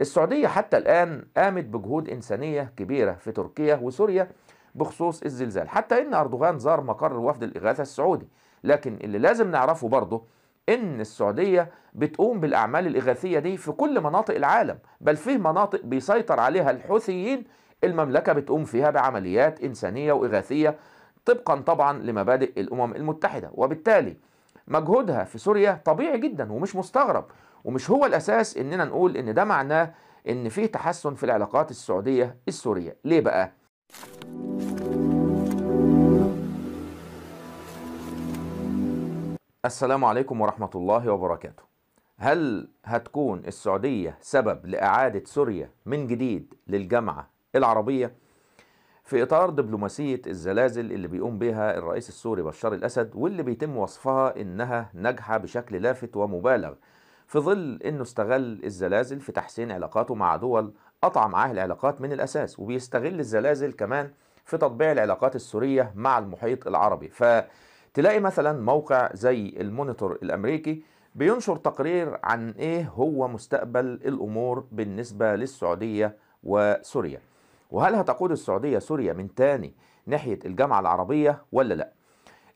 السعودية حتى الآن قامت بجهود إنسانية كبيرة في تركيا وسوريا بخصوص الزلزال حتى إن أردوغان زار مقر وفد الإغاثة السعودي لكن اللي لازم نعرفه برضه إن السعودية بتقوم بالأعمال الإغاثية دي في كل مناطق العالم بل في مناطق بيسيطر عليها الحوثيين المملكة بتقوم فيها بعمليات إنسانية وإغاثية طبقا طبعا لمبادئ الأمم المتحدة وبالتالي مجهودها في سوريا طبيعي جدا ومش مستغرب ومش هو الأساس إننا نقول إن ده معناه إن في تحسن في العلاقات السعودية السورية ليه بقى؟ السلام عليكم ورحمة الله وبركاته هل هتكون السعودية سبب لإعادة سوريا من جديد للجامعة العربية؟ في إطار دبلوماسية الزلازل اللي بيقوم بها الرئيس السوري بشار الأسد واللي بيتم وصفها إنها ناجحة بشكل لافت ومبالغ في ظل إنه استغل الزلازل في تحسين علاقاته مع دول قطع معاه العلاقات من الأساس وبيستغل الزلازل كمان في تطبيع العلاقات السورية مع المحيط العربي فتلاقي مثلا موقع زي المونيتور الأمريكي بينشر تقرير عن إيه هو مستقبل الأمور بالنسبة للسعودية وسوريا وهل هتقود السعودية سوريا من تاني ناحية الجامعة العربية ولا لا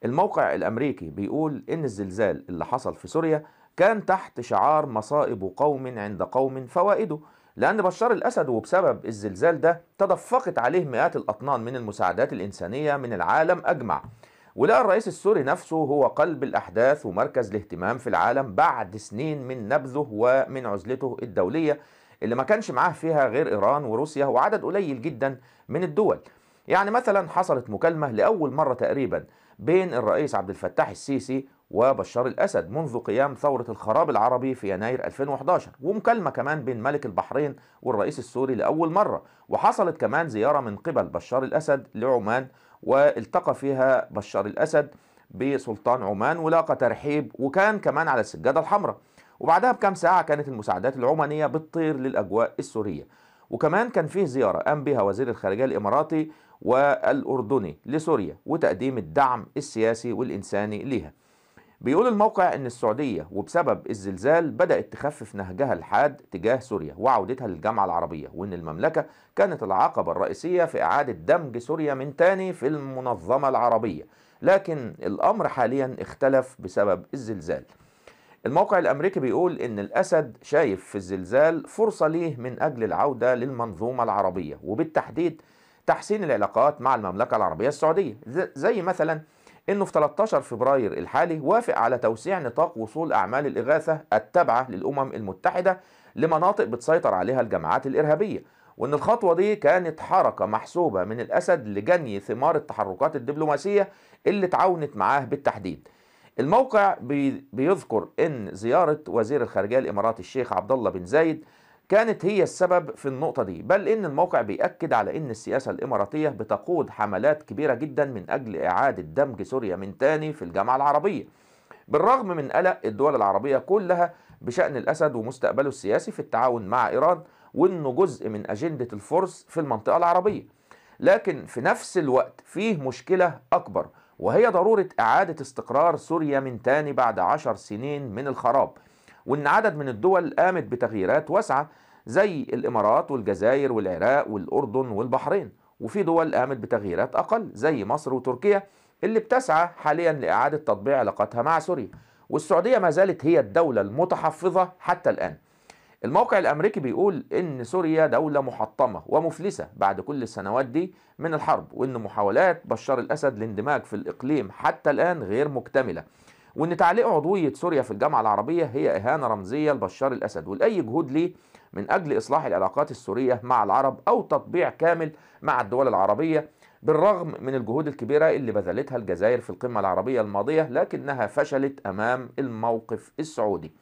الموقع الأمريكي بيقول إن الزلزال اللي حصل في سوريا كان تحت شعار مصائب قوم عند قوم فوائده لأن بشار الأسد وبسبب الزلزال ده تدفقت عليه مئات الأطنان من المساعدات الإنسانية من العالم أجمع ولقى الرئيس السوري نفسه هو قلب الأحداث ومركز الاهتمام في العالم بعد سنين من نبذه ومن عزلته الدولية اللي ما كانش معاه فيها غير إيران وروسيا وعدد قليل جدا من الدول يعني مثلا حصلت مكالمة لأول مرة تقريبا بين الرئيس عبد الفتاح السيسي وبشار الأسد منذ قيام ثورة الخراب العربي في يناير 2011 ومكالمة كمان بين ملك البحرين والرئيس السوري لأول مرة وحصلت كمان زيارة من قبل بشار الأسد لعمان والتقى فيها بشار الأسد بسلطان عمان ولاقى ترحيب وكان كمان على السجادة الحمراء وبعدها بكام ساعة كانت المساعدات العمانية بتطير للأجواء السورية وكمان كان فيه زيارة قام بها وزير الخارجية الإماراتي والأردني لسوريا وتقديم الدعم السياسي والإنساني لها بيقول الموقع أن السعودية وبسبب الزلزال بدأت تخفف نهجها الحاد تجاه سوريا وعودتها للجامعة العربية وأن المملكة كانت العقبة الرئيسية في إعادة دمج سوريا من تاني في المنظمة العربية لكن الأمر حاليا اختلف بسبب الزلزال الموقع الأمريكي بيقول إن الأسد شايف في الزلزال فرصة ليه من أجل العودة للمنظومة العربية وبالتحديد تحسين العلاقات مع المملكة العربية السعودية زي مثلا إنه في 13 فبراير الحالي وافق على توسيع نطاق وصول أعمال الإغاثة التابعة للأمم المتحدة لمناطق بتسيطر عليها الجماعات الإرهابية وإن الخطوة دي كانت حركة محسوبة من الأسد لجني ثمار التحركات الدبلوماسية اللي تعاونت معاه بالتحديد الموقع بيذكر ان زياره وزير الخارجيه الاماراتي الشيخ عبد الله بن زايد كانت هي السبب في النقطة دي بل إن الموقع بيأكد على إن السياسة الإماراتية بتقود حملات كبيرة جدا من أجل إعادة دمج سوريا من تاني في الجامعة العربية بالرغم من قلق الدول العربية كلها بشأن الأسد ومستقبله السياسي في التعاون مع إيران وإنه جزء من أجندة الفرس في المنطقة العربية لكن في نفس الوقت فيه مشكلة أكبر وهي ضرورة إعادة استقرار سوريا من تاني بعد عشر سنين من الخراب وإن عدد من الدول قامت بتغييرات واسعة زي الإمارات والجزائر والعراق والأردن والبحرين وفي دول قامت بتغييرات أقل زي مصر وتركيا اللي بتسعى حاليا لإعادة تطبيع علاقاتها مع سوريا والسعودية ما زالت هي الدولة المتحفظة حتى الآن الموقع الامريكي بيقول ان سوريا دوله محطمه ومفلسه بعد كل السنوات دي من الحرب وان محاولات بشار الاسد الاندماج في الاقليم حتى الان غير مكتمله وان تعليق عضويه سوريا في الجامعه العربيه هي اهانه رمزيه لبشار الاسد ولاي جهود ليه من اجل اصلاح العلاقات السوريه مع العرب او تطبيع كامل مع الدول العربيه بالرغم من الجهود الكبيره اللي بذلتها الجزائر في القمه العربيه الماضيه لكنها فشلت امام الموقف السعودي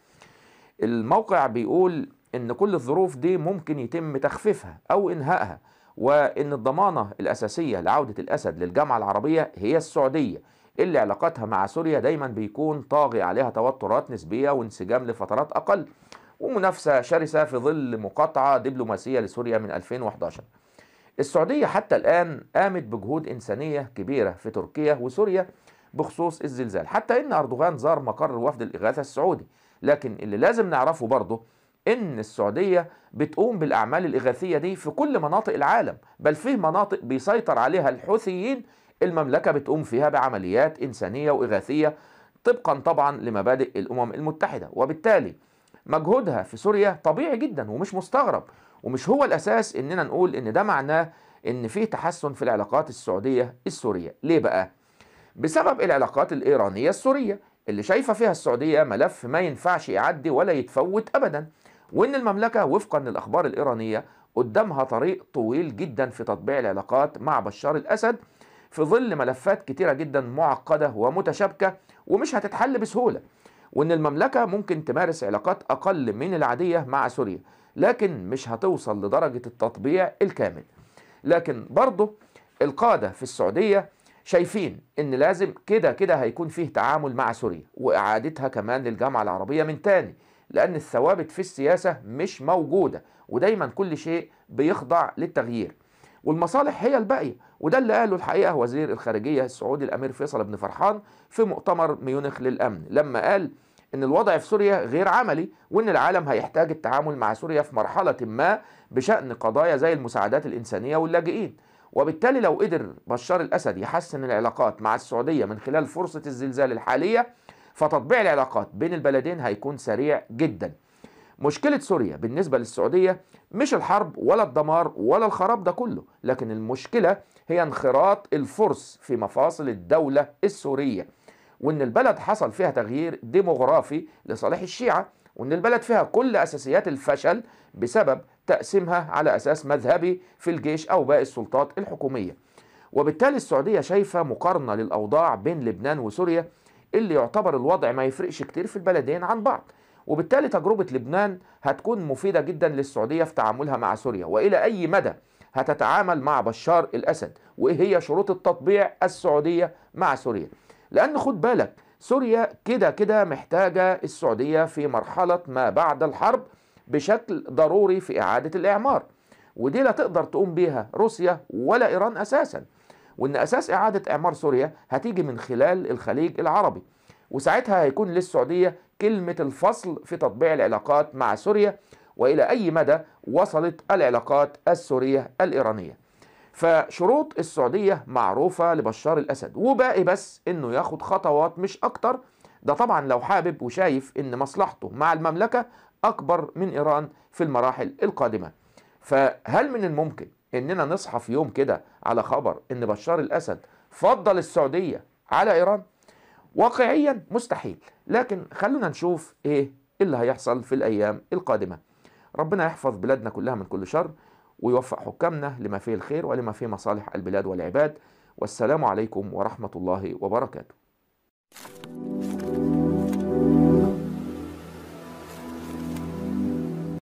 الموقع بيقول ان كل الظروف دي ممكن يتم تخفيفها او انهائها وان الضمانه الاساسيه لعوده الاسد للجامعه العربيه هي السعوديه اللي علاقتها مع سوريا دايما بيكون طاغي عليها توترات نسبيه وانسجام لفترات اقل ومنافسه شرسه في ظل مقاطعه دبلوماسيه لسوريا من 2011 السعوديه حتى الان قامت بجهود انسانيه كبيره في تركيا وسوريا بخصوص الزلزال حتى ان اردوغان زار مقر وفد الاغاثه السعودي لكن اللي لازم نعرفه برضه ان السعوديه بتقوم بالاعمال الاغاثيه دي في كل مناطق العالم بل في مناطق بيسيطر عليها الحوثيين المملكه بتقوم فيها بعمليات انسانيه واغاثيه طبقا طبعا لمبادئ الامم المتحده وبالتالي مجهودها في سوريا طبيعي جدا ومش مستغرب ومش هو الاساس اننا نقول ان ده معناه ان في تحسن في العلاقات السعوديه السوريه ليه بقى بسبب العلاقات الايرانيه السوريه اللي شايفه فيها السعوديه ملف ما ينفعش يعدي ولا يتفوت ابدا وان المملكه وفقا للاخبار الايرانيه قدامها طريق طويل جدا في تطبيع العلاقات مع بشار الاسد في ظل ملفات كتيره جدا معقده ومتشابكه ومش هتتحل بسهوله وان المملكه ممكن تمارس علاقات اقل من العاديه مع سوريا لكن مش هتوصل لدرجه التطبيع الكامل لكن برضه القاده في السعوديه شايفين ان لازم كده كده هيكون فيه تعامل مع سوريا واعادتها كمان للجامعه العربيه من تاني لان الثوابت في السياسه مش موجوده ودايما كل شيء بيخضع للتغيير والمصالح هي الباقيه وده اللي قاله الحقيقه وزير الخارجيه السعودي الامير فيصل بن فرحان في مؤتمر ميونخ للامن لما قال ان الوضع في سوريا غير عملي وان العالم هيحتاج التعامل مع سوريا في مرحله ما بشان قضايا زي المساعدات الانسانيه واللاجئين وبالتالي لو قدر بشار الأسد يحسن العلاقات مع السعودية من خلال فرصة الزلزال الحالية فتطبيع العلاقات بين البلدين هيكون سريع جدا مشكلة سوريا بالنسبة للسعودية مش الحرب ولا الدمار ولا الخراب ده كله لكن المشكلة هي انخراط الفرص في مفاصل الدولة السورية وان البلد حصل فيها تغيير ديموغرافي لصالح الشيعة وان البلد فيها كل اساسيات الفشل بسبب تقسيمها على اساس مذهبي في الجيش او باقي السلطات الحكوميه وبالتالي السعوديه شايفه مقارنه للاوضاع بين لبنان وسوريا اللي يعتبر الوضع ما يفرقش كتير في البلدين عن بعض وبالتالي تجربه لبنان هتكون مفيده جدا للسعوديه في تعاملها مع سوريا والى اي مدى هتتعامل مع بشار الاسد وايه هي شروط التطبيع السعوديه مع سوريا لان خد بالك سوريا كده كده محتاجة السعودية في مرحلة ما بعد الحرب بشكل ضروري في إعادة الإعمار ودي لا تقدر تقوم بيها روسيا ولا إيران أساسا وإن أساس إعادة إعمار سوريا هتيجي من خلال الخليج العربي وساعتها هيكون للسعودية كلمة الفصل في تطبيع العلاقات مع سوريا وإلى أي مدى وصلت العلاقات السورية الإيرانية فشروط السعودية معروفة لبشار الأسد وباقي بس إنه ياخد خطوات مش أكتر ده طبعا لو حابب وشايف إن مصلحته مع المملكة أكبر من إيران في المراحل القادمة فهل من الممكن إننا نصحى في يوم كده على خبر إن بشار الأسد فضل السعودية على إيران؟ واقعيا مستحيل لكن خلونا نشوف إيه اللي هيحصل في الأيام القادمة ربنا يحفظ بلادنا كلها من كل شر ويوفق حكامنا لما فيه الخير ولما فيه مصالح البلاد والعباد والسلام عليكم ورحمة الله وبركاته